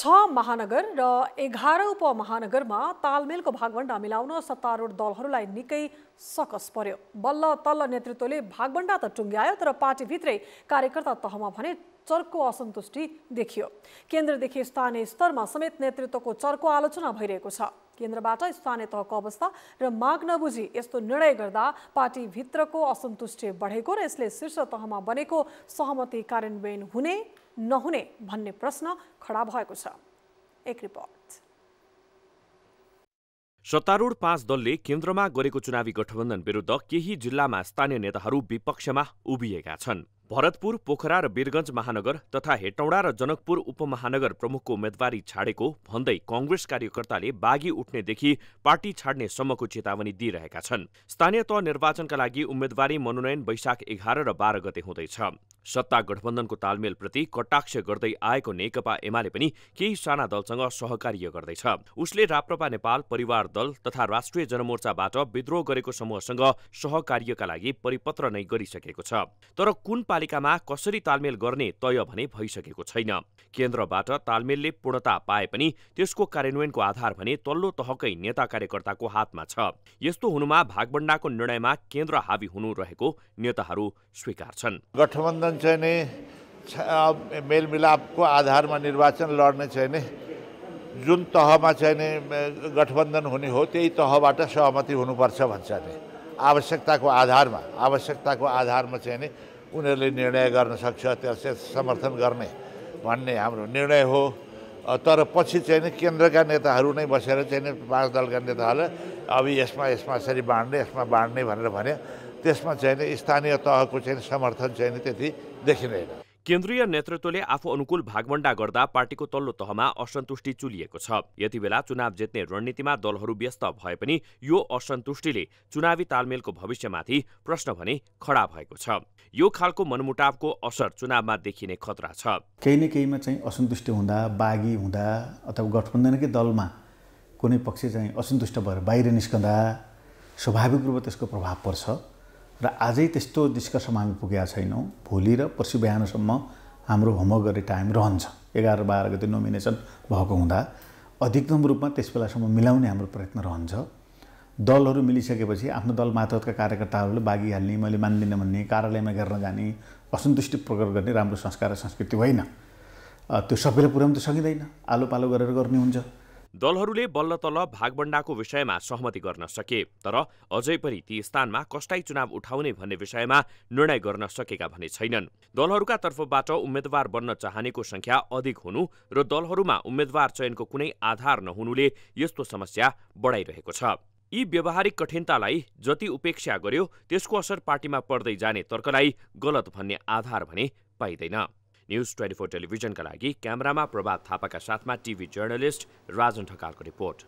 छ महानगर र एघार उपमहानगरमा तालमेलको भागभण्डा मिलाउन सत्तारूढ दलहरूलाई निकै सकस पर्यो बल्ल तल्ल नेतृत्वले भागभण्डा त टुङ्ग्यायो तर पार्टीभित्रै कार्यकर्ता तहमा भने चर्को असन्तुष्टि देखियो केन्द्रदेखि स्थानीय स्तरमा समेत नेतृत्वको चर्को आलोचना भइरहेको छ केन्द्रबाट स्थानीय तहको अवस्था र माग नबुझी यस्तो निर्णय गर्दा पार्टीभित्रको असन्तुष्टि बढेको र यसले शीर्ष तहमा बनेको सहमति कार्यान्वयन हुने नहुने भन्ने प्रश्न खडा भएको छ एक रिपोर्ट सत्तारूढ पाँच दलले केन्द्रमा गरेको चुनावी गठबन्धन विरुद्ध केही जिल्लामा स्थानीय नेताहरू विपक्षमा उभिएका छन् भरतपुर पोखरा र वीरगञ्ज महानगर तथा हेटौँडा र जनकपुर उपमहानगर प्रमुखको उम्मेद्वारी छाडेको भन्दै कङ्ग्रेस कार्यकर्ताले बाघी उठ्नेदेखि पार्टी छाड्ने सम्मको चेतावनी दिइरहेका छन् स्थानीय तह निर्वाचनका लागि उम्मेद्वारी मनोनयन वैशाख एघार र बाह्र गते हुँदैछ सत्ता गठबन्धनको तालमेलप्रति कटाक्ष गर्दै आएको नेकपा एमाले पनि केही साना दलसँग सहकार्य गर्दैछ उसले राप्रपा नेपाल परिवार दल तथा राष्ट्रिय जनमोर्चाबाट विद्रोह गरेको समूहसँग सहकार्यका लागि परिपत्र नै गरिसकेको छ तर कुन नगरपालिकामा कसरी तालमेल गर्ने तय भने भइसकेको छैन केन्द्रबाट तालमेलले पूर्णता पाए पनि त्यसको कार्यान्वयनको आधार भने तल्लो तहकै नेता कार्यकर्ताको हातमा छ यस्तो हुनुमा भागबण्डाको निर्णयमा केन्द्र हावी हुनु रहेको नेताहरू स्वीकार छन् गठबन्धन चाहिँ मेलमिलापको आधारमा निर्वाचन लड्ने चाहिँ जुन तहमा चाहिँ गठबन्धन हुने हो त्यही तहबाट सहमति हुनुपर्छ भन्छ आवश्यकताको आधारमा आवश्यकताको आधारमा चाहिँ नि उनीहरूले निर्णय गर्न सक्छ त्यसले समर्थन गर्ने भन्ने हाम्रो निर्णय हो तर पछि चाहिँ नि केन्द्रका नेताहरू नै बसेर चाहिँ नि पाँच दलका नेताहरूले अब यसमा यसमा यसरी बाँड्ने यसमा बाँड्ने भनेर भने त्यसमा चाहिँ नि स्थानीय तहको चाहिँ समर्थन चाहिँ नि त्यति देखिँदैन केन्द्रीय नेतृत्वले आफू अनुकूल भागवण्डा गर्दा पार्टीको तल्लो तहमा असन्तुष्टि चुलिएको छ यति बेला चुनाव जित्ने रणनीतिमा दलहरू व्यस्त भए पनि यो असन्तुष्टिले चुनावी तालमेलको भविष्यमाथि प्रश्न भने खडा भएको छ यो खालको मनमुटावको असर चुनावमा देखिने खतरा छ केही न केहीमा चाहिँ असन्तुष्टि हुँदा बाघी हुँदा अथवा गठबन्धनकै दलमा कुनै पक्ष चाहिँ असन्तुष्ट भएर बाहिर निस्कँदा स्वाभाविक रूपमा त्यसको प्रभाव पर्छ र आजै त्यस्तो निष्कर्षमा हामी पुगेका छैनौँ भोलि र पर्सि बिहानसम्म हाम्रो होमवर्क गर्ने टाइम रहन्छ एघार बाह्र गति नोमिनेसन भएको हुँदा अधिकतम रूपमा त्यस बेलासम्म मिलाउने हाम्रो प्रयत्न रहन्छ दलहरू मिलिसकेपछि आफ्नो दल मातहतका कार्यकर्ताहरूले बागिहाल्ने मैले मान्दिनँ भन्ने कार्यालयमा गरेर जाने असन्तुष्टि प्रकट गर्ने राम्रो संस्कार र संस्कृति होइन त्यो सबैलाई पुऱ्याउनु त सकिँदैन आलो पालो गरेर गर्ने हुन्छ दलहरूले बल्ल तल्ल भागबण्डाको विषयमा सहमति गर्न सके तर अझै पनि ती स्थानमा कसलाई चुनाव उठाउने भन्ने विषयमा निर्णय गर्न सकेका भने छैनन् दलहरूका तर्फबाट उम्मेद्वार बन्न चाहनेको संख्या अधिक हुनु र दलहरूमा उम्मेद्वार चयनको कुनै आधार नहुनुले यस्तो समस्या बढाइरहेको छ यी व्यवहारिक कठिनतालाई जति उपेक्षा गर्यो त्यसको असर पार्टीमा पर्दै जाने तर्कलाई गलत भन्ने आधार भने पाइँदैन न्यूज ट्वेंटी फोर में प्रभात था का साथ में टीवी जर्नलिस्ट राजन को रिपोर्ट